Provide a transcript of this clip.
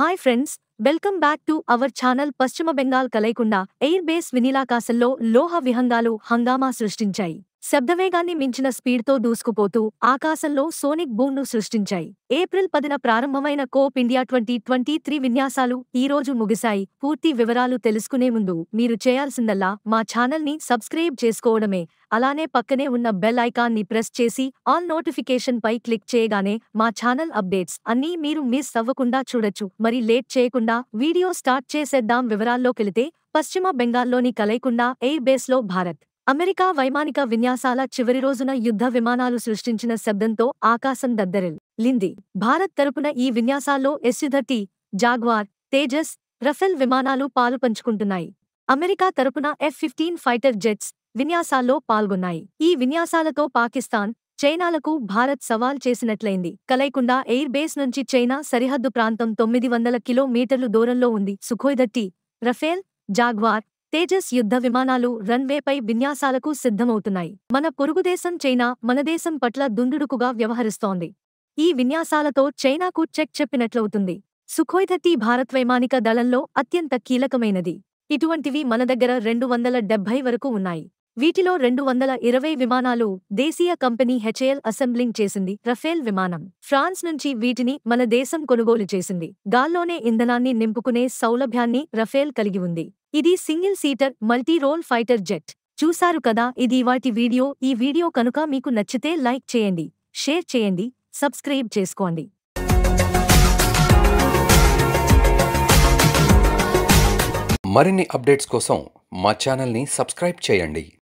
hi friends welcome back to our channel పశ్చిమ Bengal Kalaikunda air base వినిలాకాశంలో లోహ విహంగాలు హంగామా సృష్టించాయి శబ్దవేగాన్ని మించిన స్పీడ్తో దూసుకుపోతూ ఆకాశంలో సోనిక్ బూమ్ను సృష్టించాయి ఏప్రిల్ పదిన ప్రారంభమైన Cope India twenty twenty three విన్యాసాలు ఈరోజు ముగిశాయి పూర్తి వివరాలు తెలుసుకునే ముందు మీరు చేయాల్సిందల్లా మా ఛానల్ని సబ్స్క్రైబ్ చేసుకోవడమే అలానే పక్కనే ఉన్న బెల్ ఐకాన్ని ప్రెస్ చేసి ఆల్ నోటిఫికేషన్ పై క్లిక్ చేయగానే మా ఛానల్ అప్డేట్స్ అన్నీ మీరు మిస్ అవ్వకుండా చూడొచ్చు మరి లేట్ చేయకుండా వీడియో స్టార్ట్ చేసేద్దాం వివరాల్లోకెళితే పశ్చిమ బెంగాల్లోని కలయకుండా ఎయిర్ బేస్లో భారత్ అమెరికా వైమానిక విన్యాసాల చివరి రోజున యుద్ధ విమానాలు సృష్టించిన శబ్దంతో ఆకాశం దద్దరిల్ లింది భారత్ తరపున ఈ విన్యాసాల్లో ఎస్యుధర్టీ జాగ్వార్ తేజస్ రఫెల్ విమానాలు పాలు పంచుకుంటున్నాయి అమెరికా తరపున ఎఫ్ ఫిఫ్టీన్ ఫైటర్ జెట్స్ విన్యాసాల్లో పాల్గొన్నాయి ఈ విన్యాసాలతో పాకిస్తాన్ చైనాలకు భారత్ సవాల్ చేసినట్లయింది కలైకుండా ఎయిర్ బేస్ నుంచి చైనా సరిహద్దు ప్రాంతం తొమ్మిది వందల కిలోమీటర్లు దూరంలో ఉంది సుఖోయ్ దట్టి రఫేల్ జాగ్వార్ తేజస్ యుద్ధ విమానాలు రన్వేపై విన్యాసాలకు సిద్ధమవుతున్నాయి మన పొరుగుదేశం చైనా మనదేశం పట్ల దుందుడుకుగా వ్యవహరిస్తోంది ఈ విన్యాసాలతో చైనాకు చెక్ చెప్పినట్లవుతుంది సుఖోయ్ధతి భారత్ వైమానిక దళంలో అత్యంత కీలకమైనది ఇటువంటివి మన దగ్గర రెండు వందల డెబ్బై వరకు ఉన్నాయి వీటిలో రెండు వందల ఇరవై విమానాలు దేశీయ కంపెనీ హెచ్ఏఎల్ అసెంబ్లింగ్ చేసింది రఫేల్ విమానం ఫ్రాన్స్ నుంచి వీటిని మన దేశం కొనుగోలు చేసింది గాల్లోనే ఇంధనాన్ని నింపుకునే సౌలభ్యాన్ని రఫేల్ కలిగి ఉంది ఇది single seater multi role fighter jet చూశారు కదా ఇది వాటి వీడియో ఈ వీడియో కనుక మీకు నచ్చితే లైక్ చేయండి షేర్ చేయండి సబ్స్క్రైబ్ చేసుకోండి మరిన్ని అప్డేట్స్ కోసం మా ఛానల్ని సబ్స్క్రైబ్ చేయండి